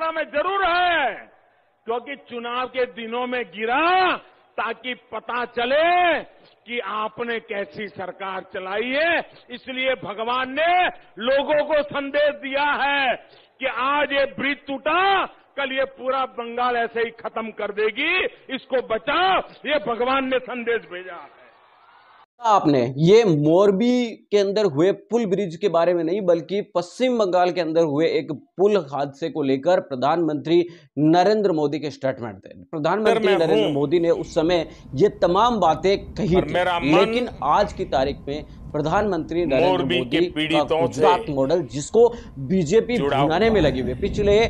मात्रा में जरूर है क्योंकि चुनाव के दिनों में गिरा ताकि पता चले कि आपने कैसी सरकार चलाई है इसलिए भगवान ने लोगों को संदेश दिया है कि आज ये ब्रिज टूटा कल ये पूरा बंगाल ऐसे ही खत्म कर देगी इसको बचाओ ये भगवान ने संदेश भेजा है आपने ये मोरबी के अंदर हुए पुल ब्रिज के बारे में नहीं बल्कि पश्चिम बंगाल के अंदर हुए एक पुल हादसे को लेकर प्रधानमंत्री नरेंद्र मोदी के स्टेटमेंट थे प्रधानमंत्री नरेंद्र मोदी ने उस समय ये तमाम बातें कही थी लेकिन आज की तारीख में प्रधानमंत्री नरेंद्र मोदी का गुजरात मॉडल जिसको बीजेपी बनाने में लगी हुई पिछले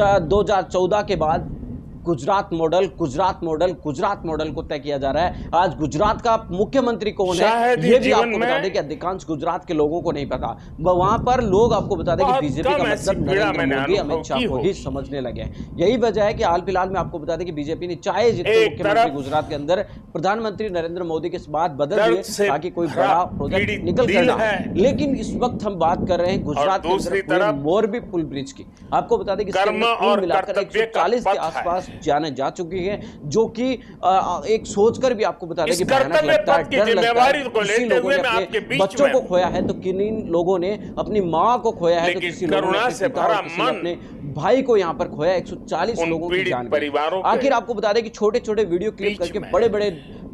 दो हजार के बाद Gujarat model Gujarat model Gujarat model को तय किया जा रहा है आज गुजरात का मुख्यमंत्री कौन है ये भी आपको बता दें कि अधिकांश गुजरात के लोगों को नहीं पता वहां पर लोग आपको बता दें कि बीजेपी का मतलब नरेंद्र मोदी अमित शाह को ही समझने लगे हैं यही वजह है कि हाल फिलहाल में आपको बता दें कि बीजेपी ने चाहे जितने मुख्यमंत्री गुजरात के अंदर प्रधानमंत्री नरेंद्र मोदी के बाद बदल दिए ताकि कोई बड़ा प्रोजेक्ट निकल कर लेकिन इस वक्त हम बात कर रहे हैं गुजरात के मोरबी पुल ब्रिज की आपको बता दें कि मिलाकर एक के आसपास जाने जा चुकी है जो कि एक सोचकर भी आपको बता दें बच्चों को खोया है तो किन लोगों ने अपनी माँ को खोया है तो किसी लोगों ने अपने भाई को यहाँ पर खोया एक 140 लोगों की जान परिवारों आखिर आपको बता दें कि छोटे छोटे वीडियो क्लिप करके बड़े बड़े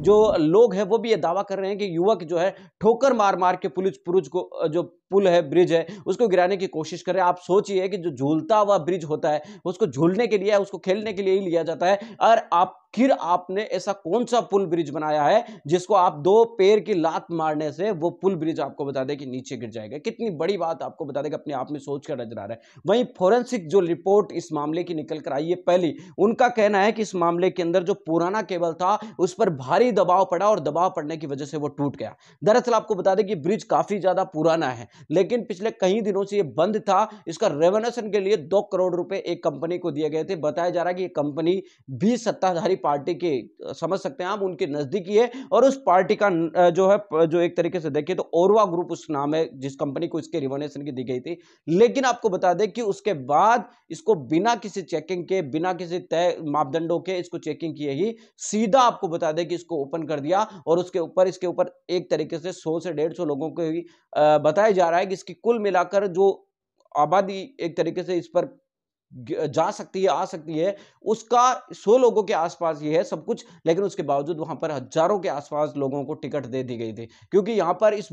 जो लोग हैं वो भी ये दावा कर रहे हैं कि युवक जो है ठोकर मार मार के पुलिस पुरुष को जो पुल है ब्रिज है उसको गिराने की कोशिश कर रहे हैं आप सोचिए कि जो झूलता हुआ ब्रिज होता है उसको झूलने के लिए उसको खेलने के लिए ही लिया जाता है और आप फिर आपने ऐसा कौन सा पुल ब्रिज बनाया है जिसको आप दो पैर की लात मारने से वो पुल ब्रिज आपको बता दे कि नीचे गिर जाएगा कितनी बड़ी बात आपको बता देगा अपने आप में सोच कर नजर आ रहा है वहीं फोरेंसिक जो रिपोर्ट इस मामले की निकल कर आई है पहली उनका कहना है कि इस मामले के अंदर जो पुराना केबल था उस पर भारी दबाव पड़ा और दबाव पड़ने की वजह से वो टूट गया दरअसल आपको बता दें कि ब्रिज काफी ज्यादा पुराना है लेकिन पिछले कई दिनों से ये बंद था इसका रेवोल्यूशन के लिए दो करोड़ रुपए एक कंपनी को दिए गए थे बताया जा रहा है कि ये कंपनी भी सत्ताधारी पार्टी के समझ सकते हैं आप उनके नजदीकी है और उस पार्टी का जो है जो एक तरीके से देखिए तो ओरवा ग्रुप उस नाम है जिस कंपनी को इसके रिवोल्यूशन की दी गई थी लेकिन आपको बता दें कि उसके बाद इसको बिना किसी चेकिंग के बिना किसी तय मापदंडों के इसको चेकिंग किए ही सीधा आपको बता दें कि इसको ओपन कर दिया और उसके ऊपर इसके ऊपर एक तरीके से सौ से डेढ़ लोगों को बताया जा जा रहा है कि इसकी कुल मिलाकर जो आबादी एक तरीके से इस पर जा सकती है आ सकती है उसका सौ लोगों के आसपास ये है सब कुछ लेकिन उसके बावजूद वहां पर हजारों के आसपास लोगों को टिकट दे दी गई थी क्योंकि यहाँ पर इस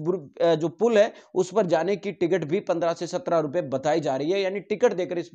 जो पुल है उस पर जाने की टिकट भी पंद्रह से सत्रह रुपए बताई जा रही है यानी टिकट देकर इस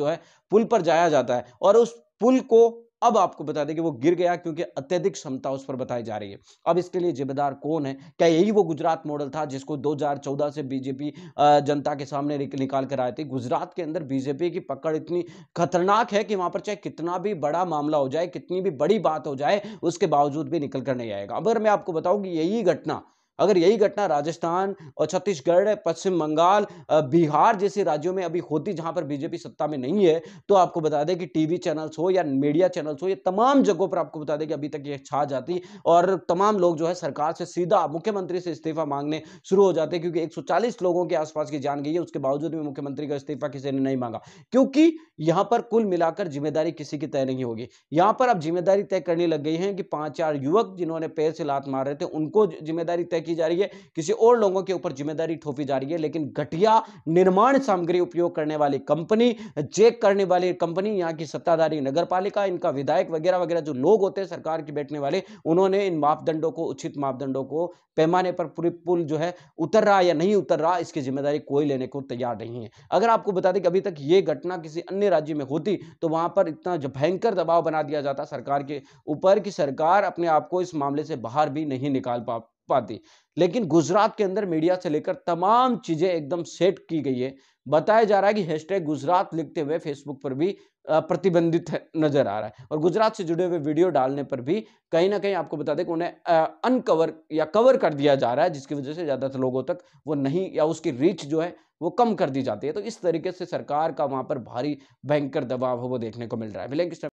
जो है पुल पर जाया जाता है और उस पुल को अब आपको बता दें कि वो गिर गया क्योंकि अत्यधिक क्षमता उस पर बताई जा रही है अब इसके लिए जिम्मेदार कौन है क्या यही वो गुजरात मॉडल था जिसको 2014 से बीजेपी जनता के सामने निकाल कर आए थे गुजरात के अंदर बीजेपी की पकड़ इतनी खतरनाक है कि वहां पर चाहे कितना भी बड़ा मामला हो जाए कितनी भी बड़ी बात हो जाए उसके बावजूद भी निकल कर नहीं आएगा अगर मैं आपको बताऊँ कि यही घटना अगर यही घटना राजस्थान और छत्तीसगढ़ पश्चिम बंगाल बिहार जैसे राज्यों में अभी होती जहां पर बीजेपी सत्ता में नहीं है तो आपको बता दें कि टीवी चैनल्स हो या मीडिया चैनल्स हो ये तमाम जगहों पर आपको बता दें कि अभी तक ये छा जाती और तमाम लोग जो है सरकार से सीधा मुख्यमंत्री से इस्तीफा मांगने शुरू हो जाते क्योंकि एक लोगों के आसपास की जान गई है उसके बावजूद भी मुख्यमंत्री का इस्तीफा किसी ने नहीं मांगा क्योंकि यहां पर कुल मिलाकर जिम्मेदारी किसी की तय नहीं होगी यहाँ पर अब जिम्मेदारी तय करने लग गई है कि पांच चार युवक जिन्होंने पैर से लात मार रहे थे उनको जिम्मेदारी तय की जा रही है किसी और लोगों के ऊपर जिम्मेदारी ठोपी जा रही है लेकिन घटिया निर्माण सामग्री उपयोग करने वाली कंपनी चेक करने वाली कंपनी यहाँ की सत्ताधारी नगर इनका विधायक वगैरह वगैरह जो लोग होते हैं सरकार के बैठने वाले उन्होंने इन मापदंडों को उचित मापदंडों को पैमाने पर पूरी पुल जो है उतर रहा या नहीं उतर रहा इसकी जिम्मेदारी कोई लेने को तैयार नहीं है अगर आपको बता दें कि अभी तक ये घटना किसी अन्य राज्य में होती तो वहाँ पर इतना भयंकर दबाव बना दिया जाता सरकार के ऊपर कि सरकार अपने आप को इस मामले से बाहर भी नहीं निकाल पा पाती लेकिन गुजरात के अंदर मीडिया से लेकर तमाम चीज़ें एकदम सेट की गई है बताया जा रहा है कि हैशटैग गुजरात लिखते हुए फेसबुक पर भी प्रतिबंधित नजर आ रहा है और गुजरात से जुड़े हुए वीडियो डालने पर भी कहीं ना कहीं आपको बता दें कि उन्हें अनकवर या कवर कर दिया जा रहा है जिसकी वजह से ज़्यादातर लोगों तक वो नहीं या उसकी रीच जो है वो कम कर दी जाती है तो इस तरीके से सरकार का वहाँ पर भारी भयंकर दबाव है वो देखने को मिल रहा है